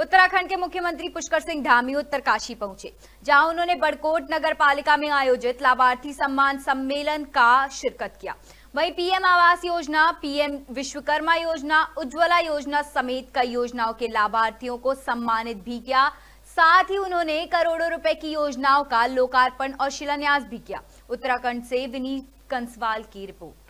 उत्तराखंड के मुख्यमंत्री पुष्कर सिंह धामी उत्तरकाशी पहुंचे जहां उन्होंने बड़कोट नगर पालिका में आयोजित लाभार्थी सम्मान सम्मेलन का शिरकत किया वहीं पीएम आवास योजना पीएम विश्वकर्मा योजना उज्ज्वला योजना समेत कई योजनाओं के लाभार्थियों को सम्मानित भी किया साथ ही उन्होंने करोड़ों रुपए की योजनाओं का लोकार्पण और शिलान्यास भी किया उत्तराखंड से विनीत कंसवाल की रिपोर्ट